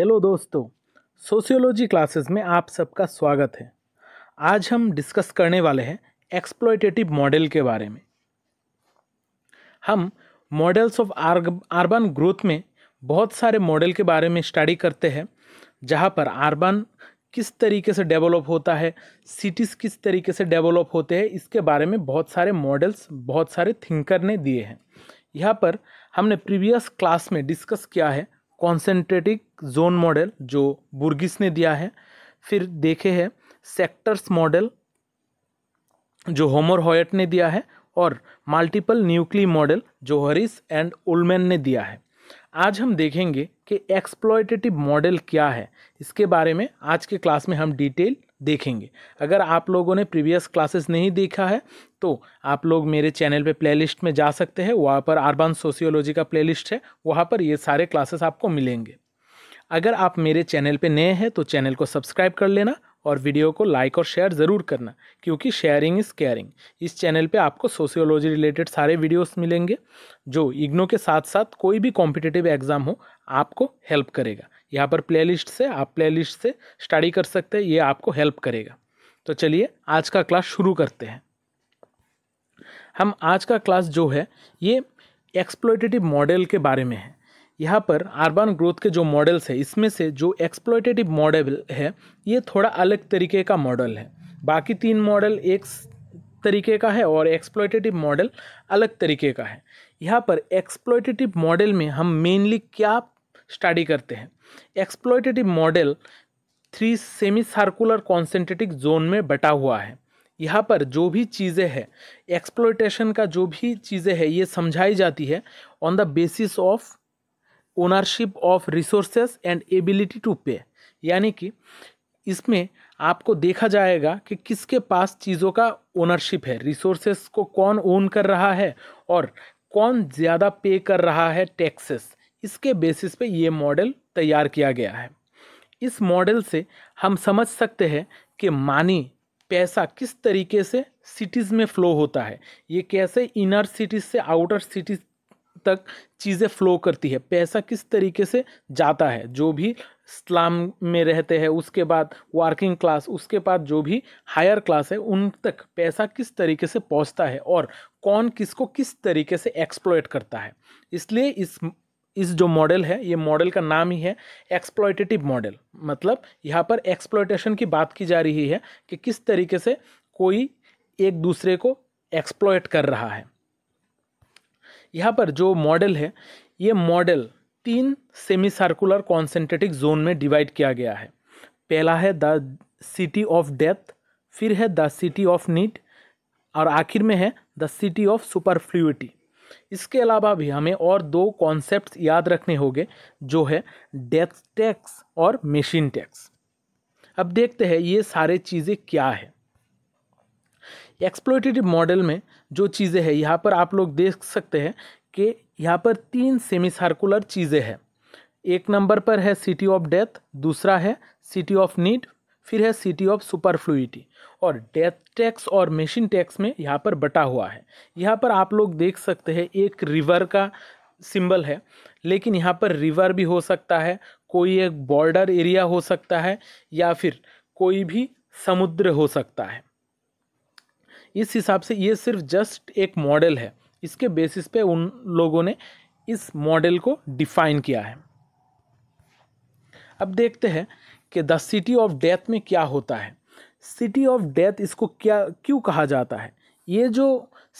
hello दोस्तों sociology classes में आप सबका स्वागत है आज हम डिस्कस करने वाले हैं एक्सप्लोइटेटिव मॉडल के बारे में हम मॉडल्स ऑफ अर्बन ग्रोथ में बहुत सारे मॉडल के बारे में स्टडी करते हैं जहाँ पर अर्बन किस तरीके से डेवलप होता है सिटीज़ किस तरीके से डेवलप होते हैं इसके बारे में बहुत सारे मॉडल्स बहुत सारे थिंकर ने दिए हैं यहाँ पर हमने प्रीवियस क्लास में डिस्कस किया है कॉन्सेंट्रेटिक जोन मॉडल जो बुर्गिस ने दिया है फिर देखे है सेक्टर्स मॉडल जो होमर हॉयट ने दिया है और मल्टीपल न्यूक्ली मॉडल जो हरिस एंड उलमैन ने दिया है आज हम देखेंगे कि एक्सप्लॉयटेटिव मॉडल क्या है इसके बारे में आज के क्लास में हम डिटेल देखेंगे अगर आप लोगों ने प्रीवियस क्लासेस नहीं देखा है तो आप लोग मेरे चैनल पे प्लेलिस्ट में जा सकते हैं वहाँ पर आर्बान सोशियोलॉजी का प्लेलिस्ट है वहाँ पर ये सारे क्लासेस आपको मिलेंगे अगर आप मेरे चैनल पे नए हैं तो चैनल को सब्सक्राइब कर लेना और वीडियो को लाइक और शेयर ज़रूर करना क्योंकि शेयरिंग इज़ केयरिंग इस चैनल पे आपको सोशियोलॉजी रिलेटेड सारे वीडियोस मिलेंगे जो इग्नो के साथ साथ कोई भी कॉम्पिटिटिव एग्ज़ाम हो आपको हेल्प करेगा यहाँ पर प्लेलिस्ट से आप प्लेलिस्ट से स्टडी कर सकते हैं ये आपको हेल्प करेगा तो चलिए आज का क्लास शुरू करते हैं हम आज का क्लास जो है ये एक्सप्लोइटेटिव मॉडल के बारे में है यहाँ पर अर्बन ग्रोथ के जो मॉडल्स है इसमें से जो एक्सप्लोइटेटिव मॉडल है ये थोड़ा अलग तरीके का मॉडल है बाकी तीन मॉडल एक तरीके का है और एक्सप्लोइटेटिव मॉडल अलग तरीके का है यहाँ पर एक्सप्लोइटेटिव मॉडल में हम मेनली क्या स्टडी करते हैं exploitative model three semi circular concentric zone में बटा हुआ है यहाँ पर जो भी चीज़ें हैं एक्सप्लोइटेशन का जो भी चीज़ें है ये समझाई जाती है on the basis of ownership of resources and ability to pay यानी कि इसमें आपको देखा जाएगा कि किसके पास चीज़ों का ओनरशिप है रिसोर्सेस को कौन ओन कर रहा है और कौन ज़्यादा पे कर रहा है टैक्सेस इसके बेसिस पे ये मॉडल तैयार किया गया है इस मॉडल से हम समझ सकते हैं कि मानी पैसा किस तरीके से सिटीज़ में फ्लो होता है ये कैसे इनर सिटीज़ से आउटर सिटीज़ तक चीज़ें फ्लो करती है पैसा किस तरीके से जाता है जो भी स्लाम में रहते हैं उसके बाद वर्किंग क्लास उसके बाद जो भी हायर क्लास है उन तक पैसा किस तरीके से पहुंचता है और कौन किसको किस तरीके से एक्सप्लोइट करता है इसलिए इस इस जो मॉडल है ये मॉडल का नाम ही है एक्सप्लॉयटेटिव मॉडल मतलब यहाँ पर एक्सप्लॉयटेशन की बात की जा रही है कि किस तरीके से कोई एक दूसरे को एक्सप्लॉयट कर रहा है यहाँ पर जो मॉडल है ये मॉडल तीन सेमी सर्कुलर कॉन्सेंट्रेटिक जोन में डिवाइड किया गया है पहला है द सिटी ऑफ डेथ फिर है द सिटी ऑफ नीट और आखिर में है द सिटी ऑफ सुपरफ्लूटी इसके अलावा भी हमें और दो कॉन्सेप्ट याद रखने होंगे जो है डेथ टैक्स और मशीन टैक्स अब देखते हैं ये सारे चीज़ें क्या है एक्सप्लोटेटिव मॉडल में जो चीज़ें हैं यहाँ पर आप लोग देख सकते हैं कि यहाँ पर तीन सेमी सर्कुलर चीज़ें हैं एक नंबर पर है सिटी ऑफ डेथ दूसरा है सिटी ऑफ नीड फिर है सिटी ऑफ सुपर फ्लूटी और डेथ टैक्स और मशीन टैक्स में यहाँ पर बटा हुआ है यहाँ पर आप लोग देख सकते हैं एक रिवर का सिंबल है लेकिन यहाँ पर रिवर भी हो सकता है कोई एक बॉर्डर एरिया हो सकता है या फिर कोई भी समुद्र हो सकता है इस हिसाब से ये सिर्फ जस्ट एक मॉडल है इसके बेसिस पे उन लोगों ने इस मॉडल को डिफाइन किया है अब देखते हैं कि द सिटी ऑफ डेथ में क्या होता है सिटी ऑफ डेथ इसको क्या क्यों कहा जाता है ये जो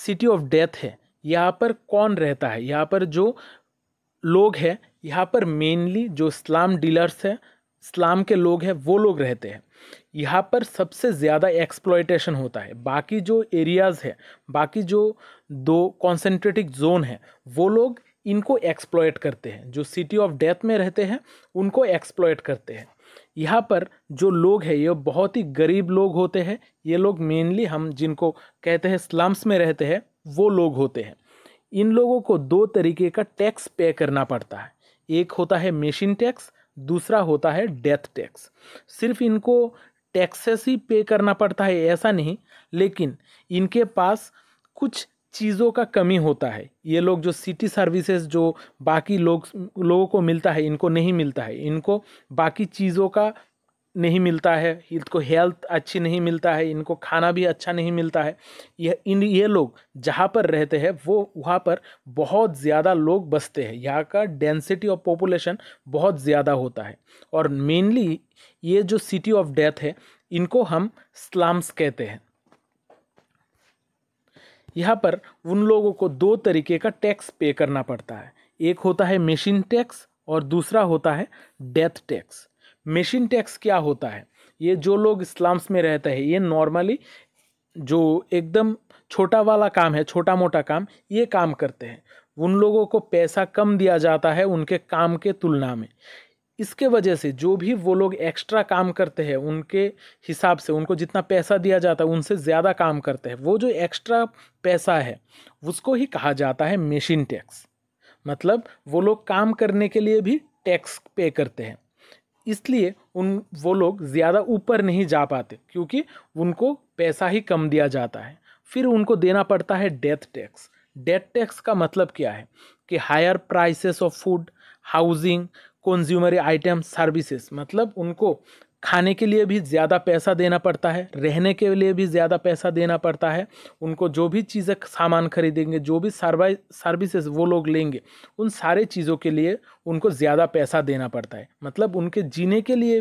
सिटी ऑफ डेथ है यहाँ पर कौन रहता है यहाँ पर जो लोग हैं यहाँ पर मेनली जो इस्लाम डीलर्स हैं इस्लाम के लोग हैं वो लोग रहते हैं यहाँ पर सबसे ज़्यादा एक्सप्लॉयटेशन होता है बाकी जो एरियाज़ है बाकी जो दो कॉन्सेंट्रेटिक जोन है वो लोग इनको एक्सप्लॉयट करते हैं जो सिटी ऑफ डेथ में रहते हैं उनको एक्सप्लॉयट करते हैं यहाँ पर जो लोग हैं ये बहुत ही गरीब लोग होते हैं ये लोग मेनली हम जिनको कहते हैं स्लम्स में रहते हैं वो लोग होते हैं इन लोगों को दो तरीके का टैक्स पे करना पड़ता है एक होता है मशीन टैक्स दूसरा होता है डेथ टैक्स सिर्फ इनको टैक्सेस ही पे करना पड़ता है ऐसा नहीं लेकिन इनके पास कुछ चीज़ों का कमी होता है ये लोग जो सिटी सर्विसेज जो बाकी लोग लोगों को मिलता है इनको नहीं मिलता है इनको बाकी चीज़ों का नहीं मिलता है इनको हेल्थ अच्छी नहीं मिलता है इनको खाना भी अच्छा नहीं मिलता है यह इन ये लोग जहाँ पर रहते हैं वो वहाँ पर बहुत ज़्यादा लोग बसते हैं यहाँ का डेंसिटी ऑफ पॉपुलेशन बहुत ज़्यादा होता है और मेनली ये जो सिटी ऑफ डेथ है इनको हम स्लम्स कहते हैं यहाँ पर उन लोगों को दो तरीके का टैक्स पे करना पड़ता है एक होता है मशीन टैक्स और दूसरा होता है डेथ टैक्स मशीन टैक्स क्या होता है ये जो लोग स्लम्स में रहते हैं ये नॉर्मली जो एकदम छोटा वाला काम है छोटा मोटा काम ये काम करते हैं उन लोगों को पैसा कम दिया जाता है उनके काम के तुलना में इसके वजह से जो भी वो लोग एक्स्ट्रा काम करते हैं उनके हिसाब से उनको जितना पैसा दिया जाता है उनसे ज़्यादा काम करते हैं वो जो एक्स्ट्रा पैसा है उसको ही कहा जाता है मशीन टैक्स मतलब वो लोग काम करने के लिए भी टैक्स पे करते हैं इसलिए उन वो लोग ज़्यादा ऊपर नहीं जा पाते क्योंकि उनको पैसा ही कम दिया जाता है फिर उनको देना पड़ता है डेथ टैक्स डेथ टैक्स का मतलब क्या है कि higher prices of food housing consumer item services मतलब उनको खाने के लिए भी ज़्यादा पैसा देना पड़ता है रहने के लिए भी ज़्यादा पैसा देना पड़ता है उनको जो भी चीज़ें सामान खरीदेंगे जो भी सर्वाइ सर्विसेज वो लोग लेंगे उन सारे चीज़ों के लिए उनको ज़्यादा पैसा देना पड़ता है मतलब उनके जीने के लिए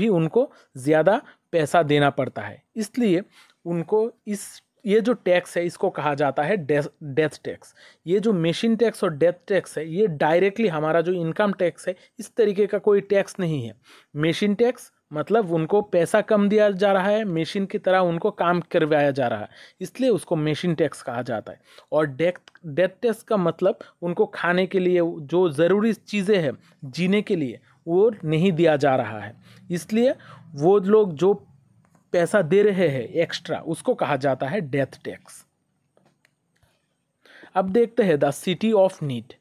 भी उनको ज़्यादा पैसा देना पड़ता है इसलिए उनको इस ये जो टैक्स है इसको कहा जाता है डेथ टैक्स ये जो मशीन टैक्स और डेथ टैक्स है ये डायरेक्टली हमारा जो इनकम टैक्स है इस तरीके का कोई टैक्स नहीं है मशीन टैक्स मतलब उनको पैसा कम दिया जा रहा है मशीन की तरह उनको काम करवाया जा रहा है इसलिए उसको मशीन टैक्स कहा जाता है और डेथ डेथ टैक्स का मतलब उनको खाने के लिए जो ज़रूरी चीज़ें हैं जीने के लिए वो नहीं दिया जा रहा है इसलिए वो लोग जो पैसा दे रहे हैं एक्स्ट्रा उसको कहा जाता है डेथ टैक्स अब देखते हैं the city of need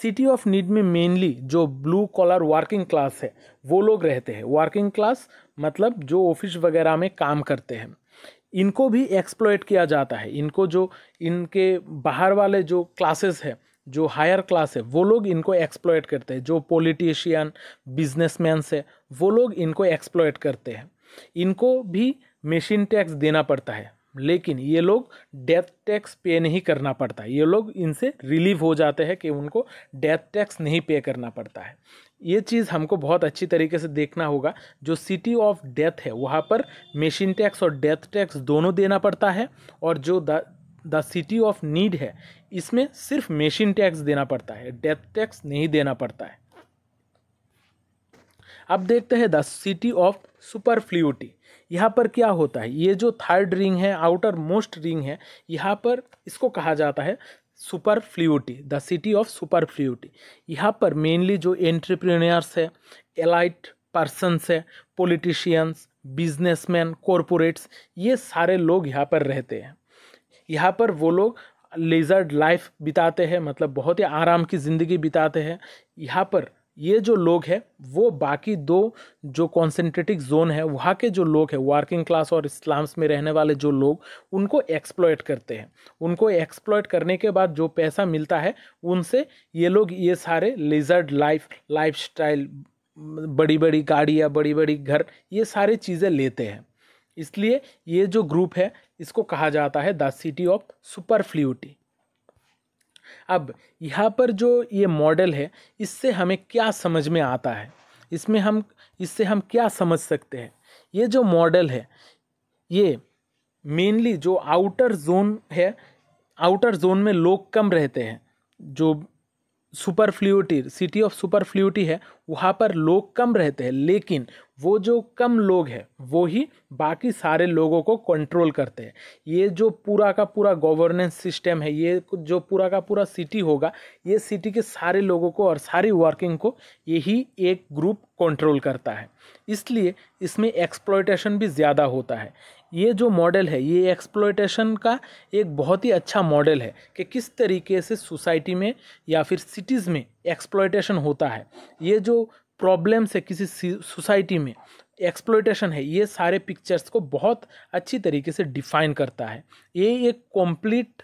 city of need में मेनली जो ब्लू कॉलर वर्किंग क्लास है वो लोग रहते हैं वर्किंग क्लास मतलब जो ऑफिस वगैरह में काम करते हैं इनको भी एक्सप्लॉयट किया जाता है इनको जो इनके बाहर वाले जो क्लासेस है जो हायर क्लास है वो लोग इनको एक्सप्लॉयट करते हैं जो पॉलिटिशियन बिजनेसमैन है वो लोग इनको एक्सप्लॉयट करते हैं इनको भी मशीन टैक्स देना पड़ता है लेकिन ये लोग डेथ टैक्स पे नहीं करना पड़ता ये लोग इनसे रिलीव हो जाते हैं कि उनको डेथ टैक्स नहीं पे करना पड़ता है ये चीज़ हमको बहुत अच्छी तरीके से देखना होगा जो सिटी ऑफ डेथ है वहाँ पर मशीन टैक्स और डेथ टैक्स दोनों देना पड़ता है और जो the the city of need है इसमें सिर्फ मशीन टैक्स देना पड़ता है डेथ टैक्स नहीं देना पड़ता है अब देखते हैं the city of superfluity यहाँ पर क्या होता है ये जो थर्ड रिंग है आउटर मोस्ट रिंग है यहाँ पर इसको कहा जाता है superfluity the city of superfluity यहाँ पर मेनली जो एंट्रप्रीनियर्स है एलाइट पर्सनस है पोलिटिशियंस बिजनेसमैन कॉरपोरेट्स ये सारे लोग यहाँ पर रहते हैं यहाँ पर वो लोग लेजर्ड लाइफ बिताते हैं मतलब बहुत ही आराम की ज़िंदगी बिताते हैं यहाँ पर ये जो लोग हैं वो बाकी दो जो कॉन्सेंट्रेटिक जोन है वहाँ के जो लोग हैं वर्किंग क्लास और इस्लाम्स में रहने वाले जो लोग उनको एक्सप्लॉयट करते हैं उनको एक्सप्लॉयट करने के बाद जो पैसा मिलता है उनसे ये लोग ये सारे लेजर्ड लाइफ लाइफ स्टाइल बड़ी बड़ी गाड़ियाँ बड़ी बड़ी घर ये सारी चीज़ें लेते हैं इसलिए ये जो ग्रुप है इसको कहा जाता है the city of superfluity अब यहाँ पर जो ये मॉडल है इससे हमें क्या समझ में आता है इसमें हम इससे हम क्या समझ सकते हैं ये जो मॉडल है ये मेनली जो आउटर जोन है आउटर जोन में लोग कम रहते हैं जो फ्लूटी सिटी ऑफ फ्लूटी है वहाँ पर लोग कम रहते हैं लेकिन वो जो कम लोग हैं वो ही बाकी सारे लोगों को कंट्रोल करते हैं ये जो पूरा का पूरा गवर्नेंस सिस्टम है ये जो पूरा का पूरा सिटी होगा ये सिटी के सारे लोगों को और सारी वर्किंग को यही एक ग्रुप कंट्रोल करता है इसलिए इसमें एक्सप्लोइटेशन भी ज़्यादा होता है ये जो मॉडल है ये एक्सप्लोइटेशन का एक बहुत ही अच्छा मॉडल है कि किस तरीके से सोसाइटी में या फिर सिटीज़ में एक्सप्लोइटेशन होता है ये जो प्रॉब्लम्स है किसी सोसाइटी में एक्सप्लोइटेशन है ये सारे पिक्चर्स को बहुत अच्छी तरीके से डिफाइन करता है ये एक कॉम्प्लीट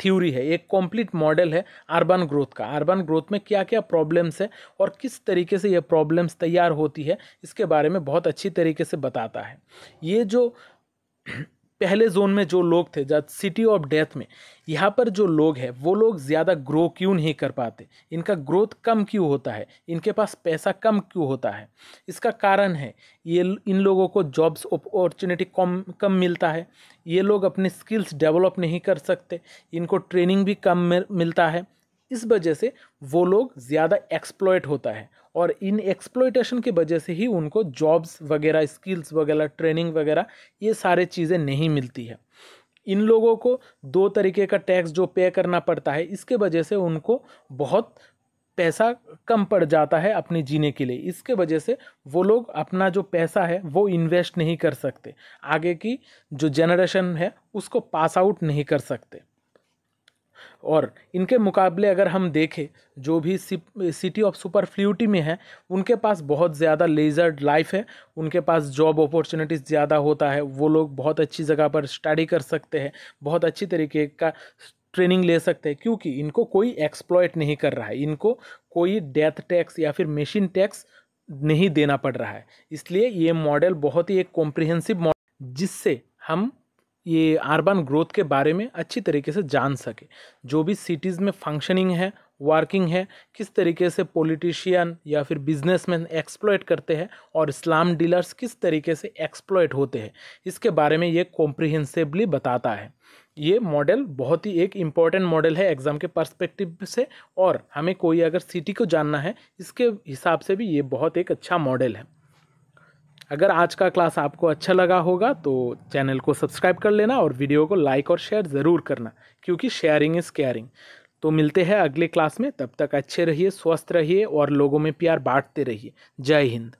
थ्योरी है एक कंप्लीट मॉडल है अर्बन ग्रोथ का अर्बन ग्रोथ में क्या क्या प्रॉब्लम्स है और किस तरीके से ये प्रॉब्लम्स तैयार होती है इसके बारे में बहुत अच्छी तरीके से बताता है ये जो पहले जोन में जो लोग थे जब सिटी ऑफ डेथ में यहाँ पर जो लोग हैं वो लोग ज़्यादा ग्रो क्यों नहीं कर पाते इनका ग्रोथ कम क्यों होता है इनके पास पैसा कम क्यों होता है इसका कारण है ये इन लोगों को जॉब्स अपॉर्चुनिटी कम कम मिलता है ये लोग अपने स्किल्स डेवलप नहीं कर सकते इनको ट्रेनिंग भी कम मिलता है इस वजह से वो लोग ज़्यादा एक्सप्लोयट होता है और इन एक्सप्लोइटेशन की वजह से ही उनको जॉब्स वगैरह स्किल्स वगैरह ट्रेनिंग वगैरह ये सारे चीज़ें नहीं मिलती है इन लोगों को दो तरीके का टैक्स जो पे करना पड़ता है इसके वजह से उनको बहुत पैसा कम पड़ जाता है अपने जीने के लिए इसके वजह से वो लोग अपना जो पैसा है वो इन्वेस्ट नहीं कर सकते आगे की जो जनरेशन है उसको पास आउट नहीं कर सकते और इनके मुकाबले अगर हम देखें जो भी सिटी ऑफ सुपर फ्ल्यूटी में है उनके पास बहुत ज़्यादा लेजर्ड लाइफ है उनके पास जॉब अपॉर्चुनिटीज़ ज़्यादा होता है वो लोग बहुत अच्छी जगह पर स्टडी कर सकते हैं बहुत अच्छी तरीके का ट्रेनिंग ले सकते हैं क्योंकि इनको कोई एक्सप्लॉयट नहीं कर रहा है इनको कोई डेथ टैक्स या फिर मशीन टैक्स नहीं देना पड़ रहा है इसलिए ये मॉडल बहुत ही एक कॉम्प्रिहेंसिव मॉडल जिससे हम ये अर्बन ग्रोथ के बारे में अच्छी तरीके से जान सके जो भी सिटीज़ में फंक्शनिंग है वर्किंग है किस तरीके से पॉलिटिशियन या फिर बिजनेसमैन एक्सप्लॉयट करते हैं और इस्लाम डीलर्स किस तरीके से एक्सप्लॉयट होते हैं इसके बारे में ये कॉम्प्रिहेंसिवली बताता है ये मॉडल बहुत ही एक इम्पॉर्टेंट मॉडल है एग्ज़ाम के पर्सपेक्टिव से और हमें कोई अगर सिटी को जानना है इसके हिसाब से भी ये बहुत एक अच्छा मॉडल है अगर आज का क्लास आपको अच्छा लगा होगा तो चैनल को सब्सक्राइब कर लेना और वीडियो को लाइक और शेयर ज़रूर करना क्योंकि शेयरिंग इज़ केयरिंग तो मिलते हैं अगले क्लास में तब तक अच्छे रहिए स्वस्थ रहिए और लोगों में प्यार बांटते रहिए जय हिंद